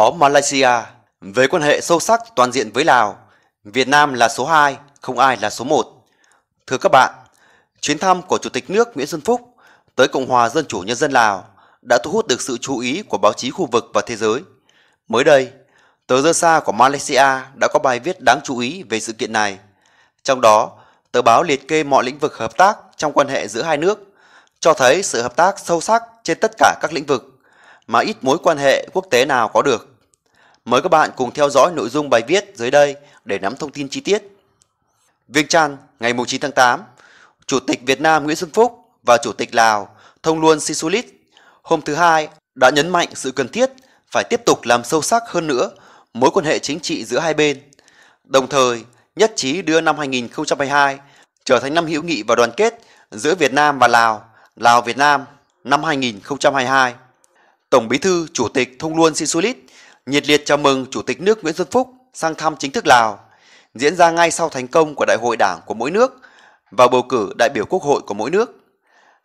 bó Malaysia. Với quan hệ sâu sắc toàn diện với Lào, Việt Nam là số 2, không ai là số 1. Thưa các bạn, chuyến thăm của Chủ tịch nước Nguyễn Xuân Phúc tới Cộng hòa Dân chủ Nhân dân Lào đã thu hút được sự chú ý của báo chí khu vực và thế giới. Mới đây, tờ The Sa của Malaysia đã có bài viết đáng chú ý về sự kiện này. Trong đó, tờ báo liệt kê mọi lĩnh vực hợp tác trong quan hệ giữa hai nước, cho thấy sự hợp tác sâu sắc trên tất cả các lĩnh vực mà ít mối quan hệ quốc tế nào có được. Mời các bạn cùng theo dõi nội dung bài viết dưới đây để nắm thông tin chi tiết. Viêng Chăn, ngày 9 tháng 8, Chủ tịch Việt Nam Nguyễn Xuân Phúc và Chủ tịch Lào Thông Luân Sisulit hôm thứ Hai đã nhấn mạnh sự cần thiết phải tiếp tục làm sâu sắc hơn nữa mối quan hệ chính trị giữa hai bên, đồng thời nhất trí đưa năm 2022 trở thành năm hữu nghị và đoàn kết giữa Việt Nam và Lào, Lào Việt Nam năm 2022. Tổng Bí thư Chủ tịch Thông Luân Sisulit nhiệt liệt chào mừng Chủ tịch nước Nguyễn Xuân Phúc sang thăm chính thức Lào, diễn ra ngay sau thành công của đại hội đảng của mỗi nước và bầu cử đại biểu quốc hội của mỗi nước.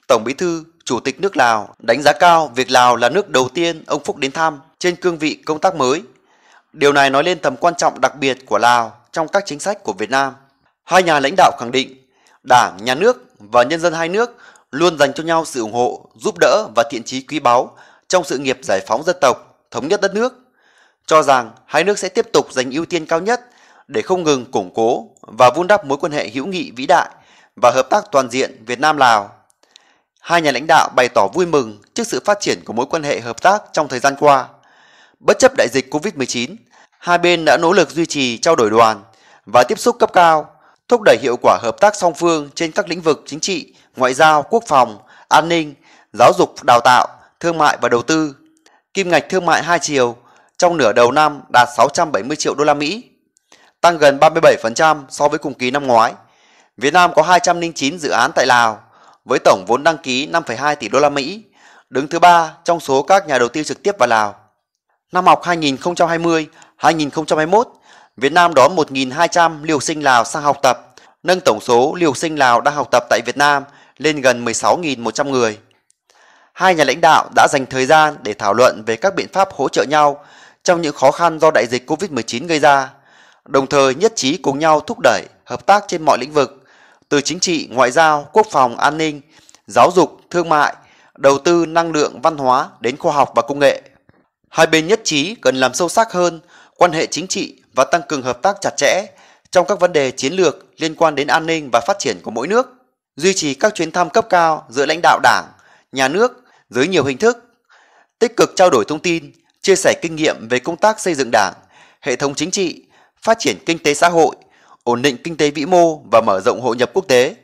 Tổng bí thư, Chủ tịch nước Lào đánh giá cao việc Lào là nước đầu tiên ông Phúc đến thăm trên cương vị công tác mới. Điều này nói lên tầm quan trọng đặc biệt của Lào trong các chính sách của Việt Nam. Hai nhà lãnh đạo khẳng định Đảng, Nhà nước và nhân dân hai nước luôn dành cho nhau sự ủng hộ, giúp đỡ và thiện chí quý báu trong sự nghiệp giải phóng dân tộc, thống nhất đất nước cho rằng hai nước sẽ tiếp tục dành ưu tiên cao nhất để không ngừng củng cố và vun đắp mối quan hệ hữu nghị vĩ đại và hợp tác toàn diện Việt Nam-Lào. Hai nhà lãnh đạo bày tỏ vui mừng trước sự phát triển của mối quan hệ hợp tác trong thời gian qua. Bất chấp đại dịch COVID-19, hai bên đã nỗ lực duy trì trao đổi đoàn và tiếp xúc cấp cao, thúc đẩy hiệu quả hợp tác song phương trên các lĩnh vực chính trị, ngoại giao, quốc phòng, an ninh, giáo dục, đào tạo, thương mại và đầu tư. Kim ngạch thương mại hai chiều trong nửa đầu năm đạt 670 triệu đô la Mỹ, tăng gần 37% so với cùng kỳ năm ngoái. Việt Nam có 209 dự án tại Lào với tổng vốn đăng ký 5,2 tỷ đô la Mỹ, đứng thứ ba trong số các nhà đầu tư trực tiếp vào Lào. Năm học 2020-2021, Việt Nam đón 1.200 liều sinh Lào sang học tập, nâng tổng số liều sinh Lào đang học tập tại Việt Nam lên gần 16.100 người. Hai nhà lãnh đạo đã dành thời gian để thảo luận về các biện pháp hỗ trợ nhau trong những khó khăn do đại dịch COVID-19 gây ra, đồng thời nhất trí cùng nhau thúc đẩy hợp tác trên mọi lĩnh vực, từ chính trị, ngoại giao, quốc phòng, an ninh, giáo dục, thương mại, đầu tư, năng lượng, văn hóa đến khoa học và công nghệ. Hai bên nhất trí cần làm sâu sắc hơn quan hệ chính trị và tăng cường hợp tác chặt chẽ trong các vấn đề chiến lược liên quan đến an ninh và phát triển của mỗi nước, duy trì các chuyến thăm cấp cao giữa lãnh đạo đảng, nhà nước dưới nhiều hình thức, tích cực trao đổi thông tin, chia sẻ kinh nghiệm về công tác xây dựng đảng, hệ thống chính trị, phát triển kinh tế xã hội, ổn định kinh tế vĩ mô và mở rộng hội nhập quốc tế.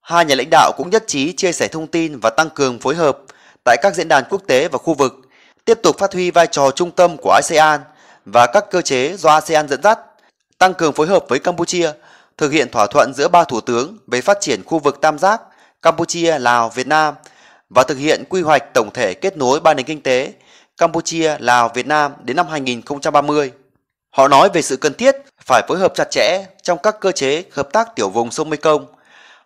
Hai nhà lãnh đạo cũng nhất trí chia sẻ thông tin và tăng cường phối hợp tại các diễn đàn quốc tế và khu vực, tiếp tục phát huy vai trò trung tâm của ASEAN và các cơ chế do ASEAN dẫn dắt, tăng cường phối hợp với Campuchia, thực hiện thỏa thuận giữa ba thủ tướng về phát triển khu vực tam giác Campuchia, Lào, Việt Nam và thực hiện quy hoạch tổng thể kết nối ba nền kinh tế Campuchia, Lào, Việt Nam đến năm 2030. Họ nói về sự cần thiết phải phối hợp chặt chẽ trong các cơ chế hợp tác tiểu vùng sông Mekong.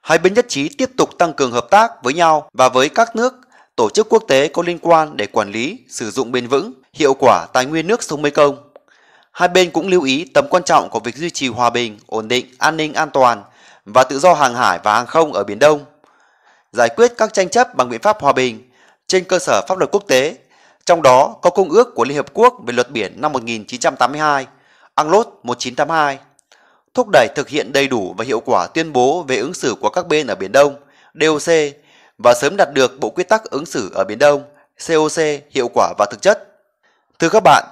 Hai bên nhất trí tiếp tục tăng cường hợp tác với nhau và với các nước, tổ chức quốc tế có liên quan để quản lý, sử dụng bền vững, hiệu quả tài nguyên nước sông Mekong. Hai bên cũng lưu ý tầm quan trọng của việc duy trì hòa bình, ổn định, an ninh an toàn và tự do hàng hải và hàng không ở Biển Đông. Giải quyết các tranh chấp bằng biện pháp hòa bình trên cơ sở pháp luật quốc tế trong đó có Công ước của Liên hợp Quốc về luật biển năm 1982, UNCLOS 1982, thúc đẩy thực hiện đầy đủ và hiệu quả tuyên bố về ứng xử của các bên ở Biển Đông, DOC, và sớm đạt được Bộ Quy tắc ứng xử ở Biển Đông, COC hiệu quả và thực chất. Thưa các bạn,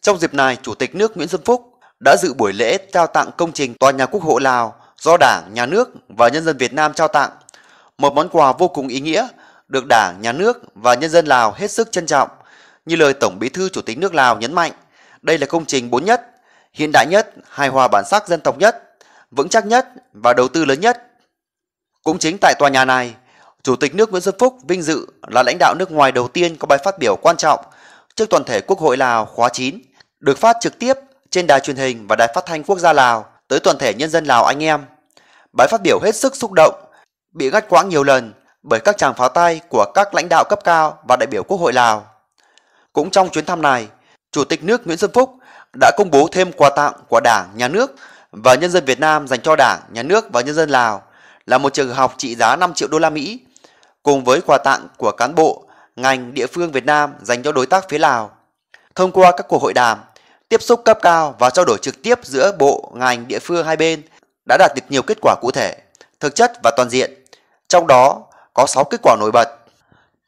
trong dịp này, Chủ tịch nước Nguyễn Xuân Phúc đã dự buổi lễ trao tặng công trình Tòa nhà Quốc hội Lào do Đảng, Nhà nước và Nhân dân Việt Nam trao tặng, một món quà vô cùng ý nghĩa được Đảng, Nhà nước và nhân dân Lào hết sức trân trọng – như lời Tổng Bí thư Chủ tịch nước Lào nhấn mạnh, đây là công trình bốn nhất, hiện đại nhất, hài hòa bản sắc dân tộc nhất, vững chắc nhất và đầu tư lớn nhất. Cũng chính tại tòa nhà này, Chủ tịch nước Nguyễn Xuân Phúc vinh dự là lãnh đạo nước ngoài đầu tiên có bài phát biểu quan trọng trước toàn thể Quốc hội Lào khóa 9, được phát trực tiếp trên đài truyền hình và đài phát thanh quốc gia Lào tới toàn thể nhân dân Lào anh em. Bài phát biểu hết sức xúc động, bị gắt quãng nhiều lần bởi các tràng pháo tay của các lãnh đạo cấp cao và đại biểu Quốc hội Lào. Cũng trong chuyến thăm này, Chủ tịch nước Nguyễn Xuân Phúc đã công bố thêm quà tặng của Đảng, Nhà nước và nhân dân Việt Nam dành cho Đảng, Nhà nước và nhân dân Lào là một trường học trị giá 5 triệu đô la Mỹ cùng với quà tặng của cán bộ, ngành, địa phương Việt Nam dành cho đối tác phía Lào. Thông qua các cuộc hội đàm, tiếp xúc cấp cao và trao đổi trực tiếp giữa bộ, ngành, địa phương hai bên đã đạt được nhiều kết quả cụ thể, thực chất và toàn diện. Trong đó có 6 kết quả nổi bật.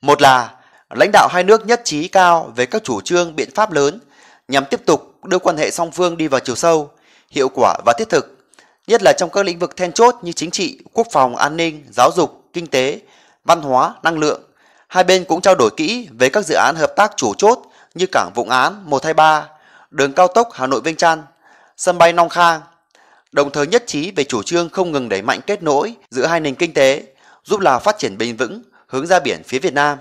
Một là lãnh đạo hai nước nhất trí cao về các chủ trương biện pháp lớn nhằm tiếp tục đưa quan hệ song phương đi vào chiều sâu, hiệu quả và thiết thực, nhất là trong các lĩnh vực then chốt như chính trị, quốc phòng, an ninh, giáo dục, kinh tế, văn hóa, năng lượng. Hai bên cũng trao đổi kỹ về các dự án hợp tác chủ chốt như cảng Vũng Án 123, đường cao tốc Hà Nội Vinh Chăn, sân bay Nong Khang, đồng thời nhất trí về chủ trương không ngừng đẩy mạnh kết nối giữa hai nền kinh tế, giúp Lào phát triển bền vững hướng ra biển phía Việt Nam.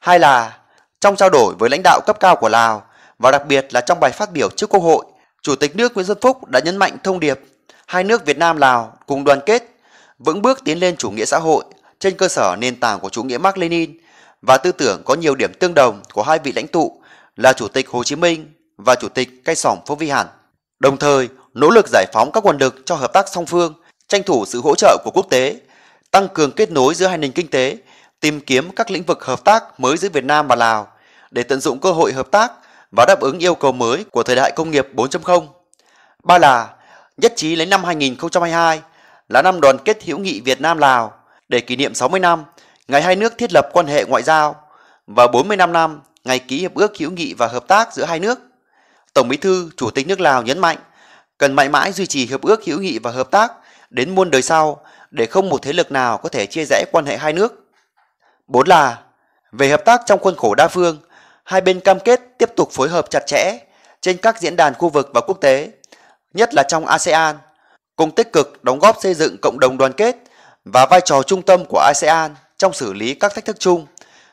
Hai là trong trao đổi với lãnh đạo cấp cao của Lào và đặc biệt là trong bài phát biểu trước Quốc hội, Chủ tịch nước Nguyễn Xuân Phúc đã nhấn mạnh thông điệp hai nước Việt Nam Lào cùng đoàn kết, vững bước tiến lên chủ nghĩa xã hội trên cơ sở nền tảng của chủ nghĩa Mark Lenin và tư tưởng có nhiều điểm tương đồng của hai vị lãnh tụ là Chủ tịch Hồ Chí Minh và Chủ tịch Cây Sỏng Phong Vi Hàn. Đồng thời, nỗ lực giải phóng các nguồn lực cho hợp tác song phương, tranh thủ sự hỗ trợ của quốc tế, tăng cường kết nối giữa hai nền kinh tế tìm kiếm các lĩnh vực hợp tác mới giữa Việt Nam và Lào để tận dụng cơ hội hợp tác và đáp ứng yêu cầu mới của thời đại công nghiệp 4.0. Ba là nhất trí lấy năm 2022 là năm đoàn kết hữu nghị Việt Nam Lào để kỷ niệm 60 năm ngày hai nước thiết lập quan hệ ngoại giao và 45 năm ngày ký hiệp ước hữu nghị và hợp tác giữa hai nước. Tổng Bí thư, Chủ tịch nước Lào nhấn mạnh cần mãi mãi duy trì hiệp ước hữu nghị và hợp tác đến muôn đời sau để không một thế lực nào có thể chia rẽ quan hệ hai nước. Bốn là về hợp tác trong khuôn khổ đa phương, hai bên cam kết tiếp tục phối hợp chặt chẽ trên các diễn đàn khu vực và quốc tế, nhất là trong ASEAN, cùng tích cực đóng góp xây dựng cộng đồng đoàn kết và vai trò trung tâm của ASEAN trong xử lý các thách thức chung,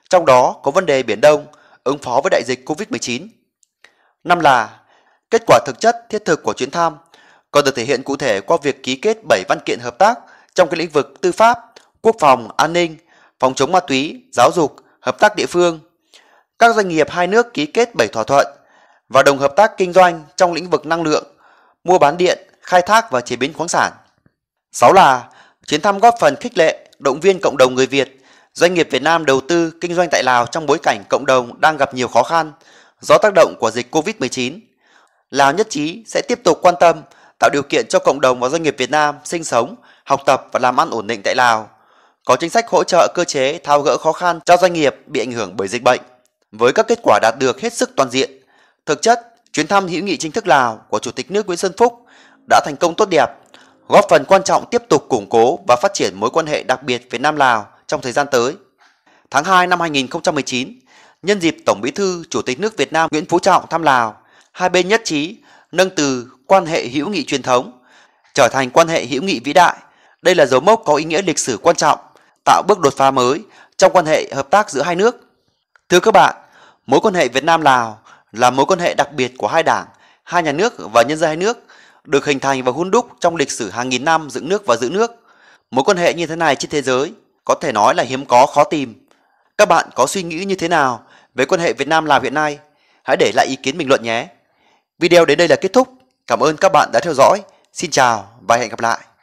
trong đó có vấn đề Biển Đông, ứng phó với đại dịch COVID-19. Năm là kết quả thực chất thiết thực của chuyến thăm còn được thể hiện cụ thể qua việc ký kết 7 văn kiện hợp tác trong các lĩnh vực tư pháp, quốc phòng, an ninh, phòng chống ma túy, giáo dục, hợp tác địa phương. Các doanh nghiệp hai nước ký kết 7 thỏa thuận và đồng hợp tác kinh doanh trong lĩnh vực năng lượng, mua bán điện, khai thác và chế biến khoáng sản. 6 là chuyến thăm góp phần khích lệ, động viên cộng đồng người Việt, doanh nghiệp Việt Nam đầu tư kinh doanh tại Lào trong bối cảnh cộng đồng đang gặp nhiều khó khăn do tác động của dịch COVID-19. Lào nhất trí sẽ tiếp tục quan tâm tạo điều kiện cho cộng đồng và doanh nghiệp Việt Nam sinh sống, học tập và làm ăn ổn định tại Lào có chính sách hỗ trợ cơ chế thao gỡ khó khăn cho doanh nghiệp bị ảnh hưởng bởi dịch bệnh với các kết quả đạt được hết sức toàn diện. Thực chất, chuyến thăm hữu nghị chính thức Lào của Chủ tịch nước Nguyễn Xuân Phúc đã thành công tốt đẹp, góp phần quan trọng tiếp tục củng cố và phát triển mối quan hệ đặc biệt Việt Nam Lào trong thời gian tới. Tháng 2 năm 2019, nhân dịp Tổng Bí thư Chủ tịch nước Việt Nam Nguyễn Phú Trọng thăm Lào, hai bên nhất trí nâng từ quan hệ hữu nghị truyền thống trở thành quan hệ hữu nghị vĩ đại. Đây là dấu mốc có ý nghĩa lịch sử quan trọng tạo bước đột phá mới trong quan hệ hợp tác giữa hai nước. Thưa các bạn, mối quan hệ Việt Nam Lào là mối quan hệ đặc biệt của hai đảng, hai nhà nước và nhân dân hai nước được hình thành và hun đúc trong lịch sử hàng nghìn năm dựng nước và giữ nước. Mối quan hệ như thế này trên thế giới có thể nói là hiếm có khó tìm. Các bạn có suy nghĩ như thế nào về quan hệ Việt Nam Lào hiện nay? Hãy để lại ý kiến bình luận nhé. Video đến đây là kết thúc. Cảm ơn các bạn đã theo dõi. Xin chào và hẹn gặp lại.